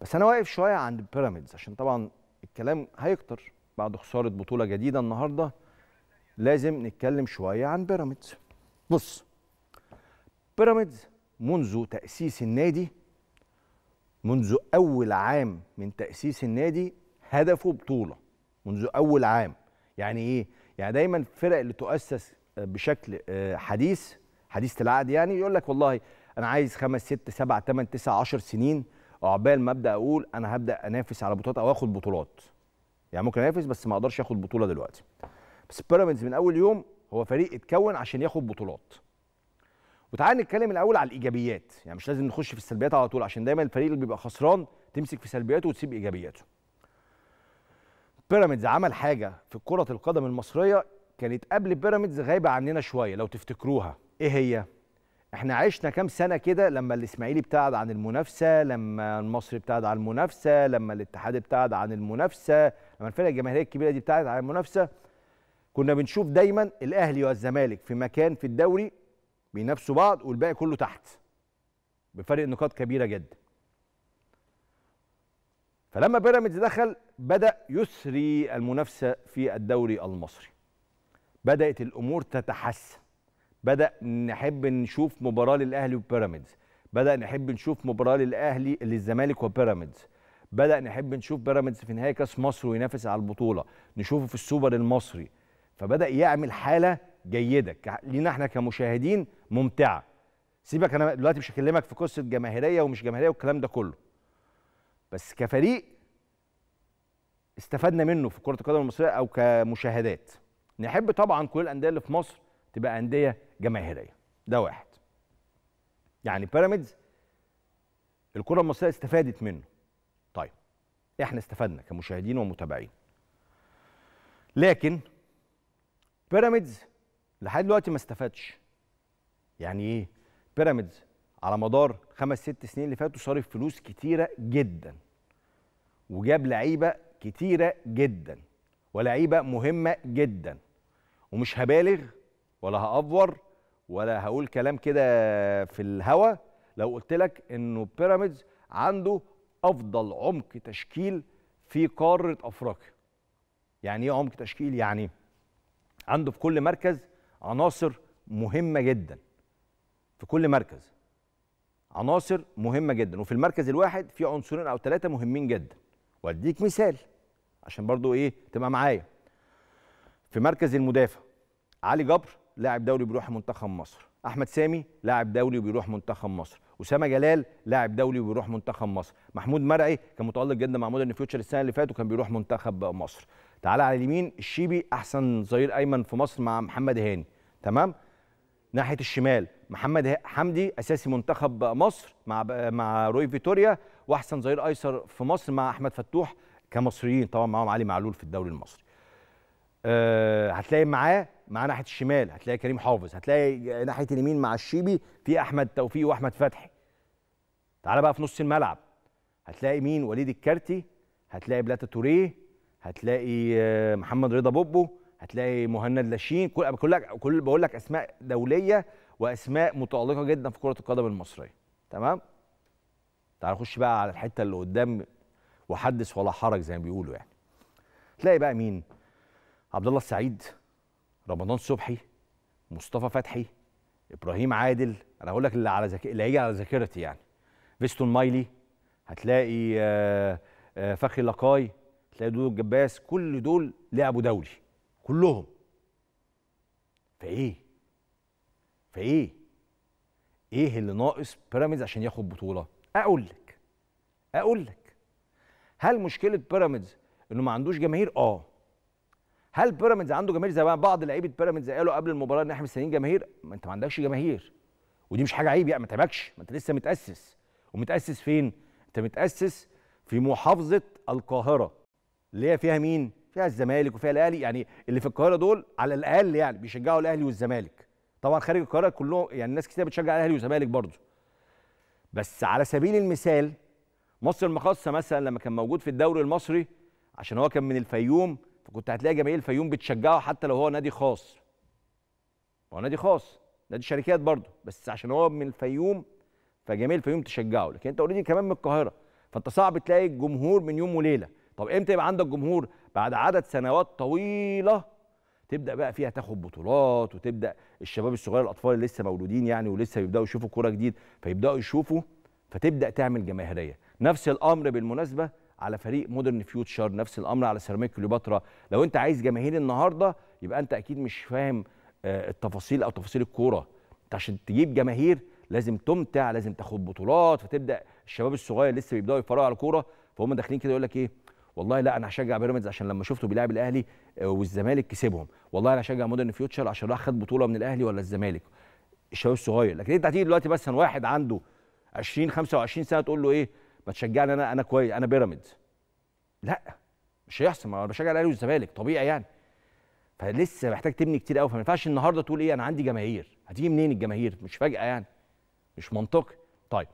بس انا واقف شويه عند بيراميدز عشان طبعا الكلام هيكتر بعد خساره بطوله جديده النهارده لازم نتكلم شويه عن بيراميدز بص بيراميدز منذ تاسيس النادي منذ اول عام من تاسيس النادي هدفه بطوله منذ اول عام يعني ايه يعني دايما الفرق اللي تؤسس بشكل آه، حديث حديث العقد يعني يقول لك والله انا عايز خمس ست سبع ثمان تسع عشر سنين عقبال ما ابدا اقول انا هبدا انافس على بطولات او اخد بطولات يعني ممكن انافس بس ما اقدرش اخد بطوله دلوقتي بس بيراميدز من اول يوم هو فريق اتكون عشان ياخد بطولات وتعالى نتكلم الاول على الايجابيات يعني مش لازم نخش في السلبيات على طول عشان دايما الفريق اللي بيبقى خسران تمسك في سلبياته وتسيب ايجابياته بيراميدز عمل حاجه في كره القدم المصريه كانت قبل بيراميدز غايبه عننا شويه لو تفتكروها ايه هي احنا عشنا كام سنه كده لما الاسماعيلي ابتعد عن المنافسه لما المصري ابتعد عن المنافسه لما الاتحاد ابتعد عن المنافسه لما الفرق الجماهيريه الكبيره دي ابتعدت عن المنافسه كنا بنشوف دايما الاهلي والزمالك في مكان في الدوري بينافسوا بعض والباقي كله تحت بفرق نقاط كبيره جدا فلما بيراميدز دخل بدا يسري المنافسه في الدوري المصري بدات الامور تتحسن بدا نحب نشوف مباراه للاهلي وبيراميدز بدا نحب نشوف مباراه للاهلي للزمالك وبيراميدز بدا نحب نشوف بيراميدز في نهائي كاس مصر وينافس على البطوله نشوفه في السوبر المصري فبدا يعمل حاله جيده لينا احنا كمشاهدين ممتعه سيبك انا دلوقتي مش هكلمك في قصه جماهيريه ومش جماهيريه والكلام ده كله بس كفريق استفدنا منه في كره القدم المصريه او كمشاهدات نحب طبعا كل الانديه اللي في مصر تبقى انديه جماهيريه ده واحد يعني بيراميدز الكره المصريه استفادت منه طيب احنا استفدنا كمشاهدين ومتابعين لكن بيراميدز لحد دلوقتي ما استفادش يعني ايه بيراميدز على مدار خمس ست سنين اللي فاتوا صارف فلوس كتيره جدا وجاب لعيبه كتيره جدا ولعيبه مهمه جدا ومش هبالغ ولا هافور ولا هقول كلام كده في الهوا لو قلت لك انه بيراميدز عنده افضل عمق تشكيل في قاره افريقيا يعني ايه عمق تشكيل يعني عنده في كل مركز عناصر مهمه جدا في كل مركز عناصر مهمه جدا وفي المركز الواحد في عنصرين او ثلاثه مهمين جدا واديك مثال عشان برضو ايه تبقى معايا في مركز المدافع علي جبر لاعب دولي بيروح منتخب مصر احمد سامي لاعب دولي وبيروح منتخب مصر اسامه جلال لاعب دولي وبيروح منتخب مصر محمود مرعي كان متالق جدا مع مودرن فيوتشر السنه اللي فاتت وكان بيروح منتخب مصر تعالى على اليمين الشيبي احسن ظهير ايمن في مصر مع محمد هاني تمام ناحيه الشمال محمد حمدي اساسي منتخب مصر مع مع روي فيتوريا واحسن ظهير ايسر في مصر مع احمد فتوح كمصريين طبعا معاهم علي معلول في الدوري المصري أه هتلاقي معاه مع ناحيه الشمال هتلاقي كريم حافظ هتلاقي ناحيه اليمين مع الشيبي في احمد توفيق واحمد فتحي تعال بقى في نص الملعب هتلاقي مين وليد الكارتي هتلاقي بلاتا توريه هتلاقي آه، محمد رضا بوبو هتلاقي مهند لاشين كل كل كل بقول لك اسماء دوليه واسماء متالقه جدا في كره القدم المصريه تمام تعال نخش بقى على الحته اللي قدام وحدث ولا حرج زي ما بيقولوا يعني تلاقي بقى مين عبد الله السعيد رمضان صبحي مصطفى فتحي ابراهيم عادل انا هقول لك اللي على ذاك اللي هيجي على ذاكرتي يعني فيستون مايلي هتلاقي آه، آه، فخري لقاي هتلاقي دول الجباس كل دول لعبوا دولي كلهم فايه فايه ايه اللي ناقص بيراميدز عشان ياخد بطوله اقول لك اقول لك هل مشكله بيراميدز انه ما عندوش جماهير اه هل بيراميدز عنده جماهير زي بعض لعيبه بيراميدز قالوا قبل المباراه ان احنا مستنيين جماهير ما انت ما عندكش جماهير ودي مش حاجه عيب يعني ما تعبكش ما انت لسه متاسس ومتاسس فين انت متاسس في محافظه القاهره اللي هي فيها مين فيها الزمالك وفيها الاهلي يعني اللي في القاهره دول على الاقل يعني بيشجعوا الاهلي والزمالك طبعا خارج القاهره كلهم يعني ناس كتير بتشجع الاهلي والزمالك برضه بس على سبيل المثال مصر المقاصه مثلا لما كان موجود في الدوري المصري عشان هو كان من الفيوم فكنت هتلاقي جماهير الفيوم بتشجعه حتى لو هو نادي خاص هو نادي خاص نادي شركات برضه بس عشان هو من الفيوم فجماهير الفيوم تشجعه لكن انت اوريدي كمان من القاهره فانت صعب تلاقي الجمهور من يوم وليله طب امتى يبقى عندك جمهور بعد عدد سنوات طويله تبدا بقى فيها تاخد بطولات وتبدا الشباب الصغير الاطفال اللي لسه مولودين يعني ولسه بيبداوا يشوفوا كوره جديد فيبداوا يشوفوا فتبدا تعمل جماهيريه نفس الامر بالمناسبه على فريق مودرن فيوتشر نفس الامر على سيراميك كليوباترا لو انت عايز جماهير النهارده يبقى انت اكيد مش فاهم آه، التفاصيل او تفاصيل الكوره انت عشان تجيب جماهير لازم تمتع لازم تاخد بطولات فتبدا الشباب الصغير لسه بيبداوا يتفرجوا على الكوره فهم داخلين كده يقول لك ايه والله لا انا هشجع بيراميدز عشان لما شفته بيلعب الاهلي آه، والزمالك كسبهم والله انا هشجع مودرن فيوتشر عشان راح خد بطوله من الاهلي ولا الزمالك الشباب الصغير لكن انت هتيجي دلوقتي مثلا واحد عنده 20 25 سنه تقول له ايه ما تشجعني انا انا كويس انا بيراميدز لا مش هيحصل ما انا بشجع الاهلي والزمالك طبيعي يعني فلسه محتاج تبني كتير قوي فما ينفعش النهارده تقول ايه انا عندي جماهير هتيجي منين الجماهير مش فجاه يعني مش منطقي طيب